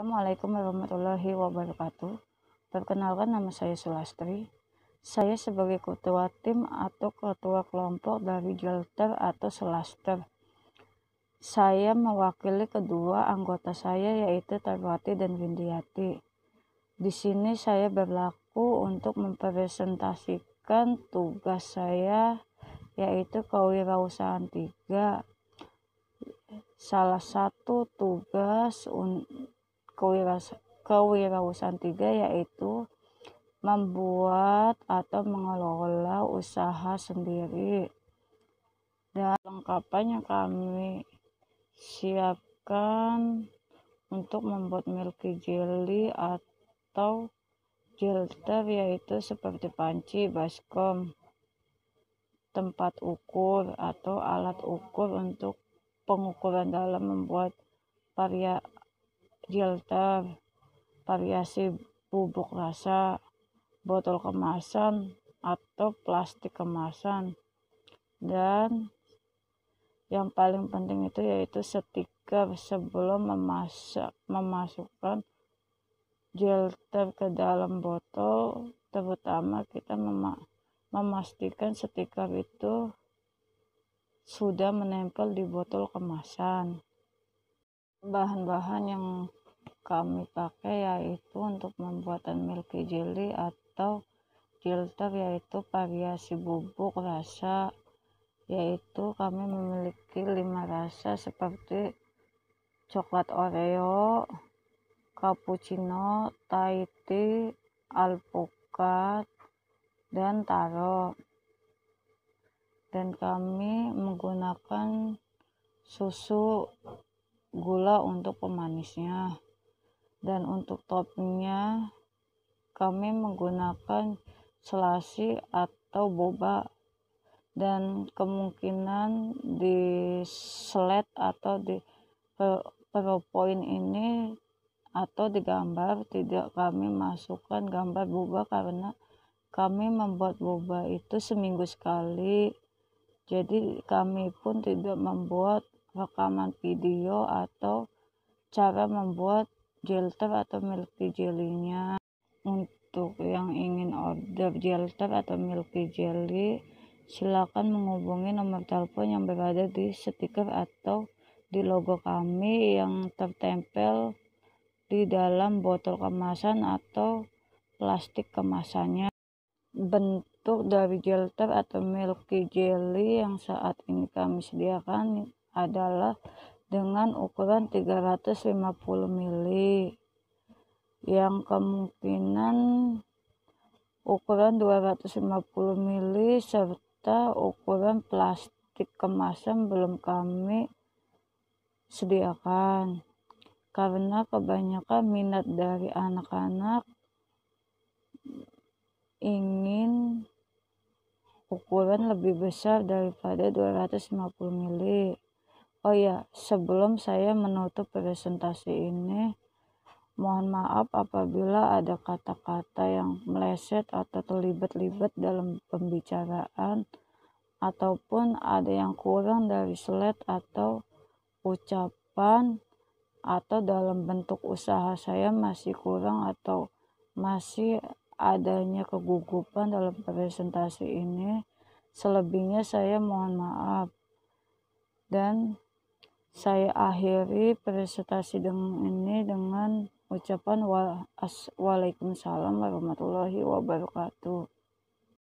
Assalamualaikum warahmatullahi wabarakatuh. Perkenalkan nama saya Sulastri. Saya sebagai ketua tim atau ketua kelompok dari Gelter atau Sulastri. Saya mewakili kedua anggota saya yaitu Tarwati dan Windiati. Di sini saya berlaku untuk mempresentasikan tugas saya yaitu kewirausahaan tiga. Salah satu tugas un kewirausahaan tiga yaitu membuat atau mengelola usaha sendiri dan lengkapan kami siapkan untuk membuat milky jelly atau jelter yaitu seperti panci, baskom, tempat ukur atau alat ukur untuk pengukuran dalam membuat varia jiltab, variasi bubuk rasa, botol kemasan atau plastik kemasan. Dan yang paling penting itu yaitu stiker sebelum memasak memasukkan jiltab ke dalam botol terutama kita mema memastikan stiker itu sudah menempel di botol kemasan. Bahan-bahan yang kami pakai yaitu untuk pembuatan milky jelly atau filter yaitu variasi bubuk rasa yaitu kami memiliki lima rasa seperti coklat oreo cappuccino tahiti alpukat dan taro dan kami menggunakan susu gula untuk pemanisnya dan untuk topnya kami menggunakan selasi atau boba dan kemungkinan di sled atau di PowerPoint ini atau di gambar tidak kami masukkan gambar boba karena kami membuat boba itu seminggu sekali jadi kami pun tidak membuat rekaman video atau cara membuat jelter atau milky jelly-nya untuk yang ingin order jelter atau milky jelly silakan menghubungi nomor telepon yang berada di stiker atau di logo kami yang tertempel di dalam botol kemasan atau plastik kemasannya bentuk dari jelter atau milky jelly yang saat ini kami sediakan adalah dengan ukuran 350 ml yang kemungkinan ukuran 250 ml serta ukuran plastik kemasan belum kami sediakan karena kebanyakan minat dari anak-anak ingin ukuran lebih besar daripada 250 ml. Oh ya, sebelum saya menutup presentasi ini, mohon maaf apabila ada kata-kata yang meleset atau terlibat-libat dalam pembicaraan ataupun ada yang kurang dari slide atau ucapan atau dalam bentuk usaha saya masih kurang atau masih adanya kegugupan dalam presentasi ini. Selebihnya saya mohon maaf. Dan saya akhiri presentasi dengan ini dengan ucapan wa Waalaikumsalam warahmatullahi wabarakatuh.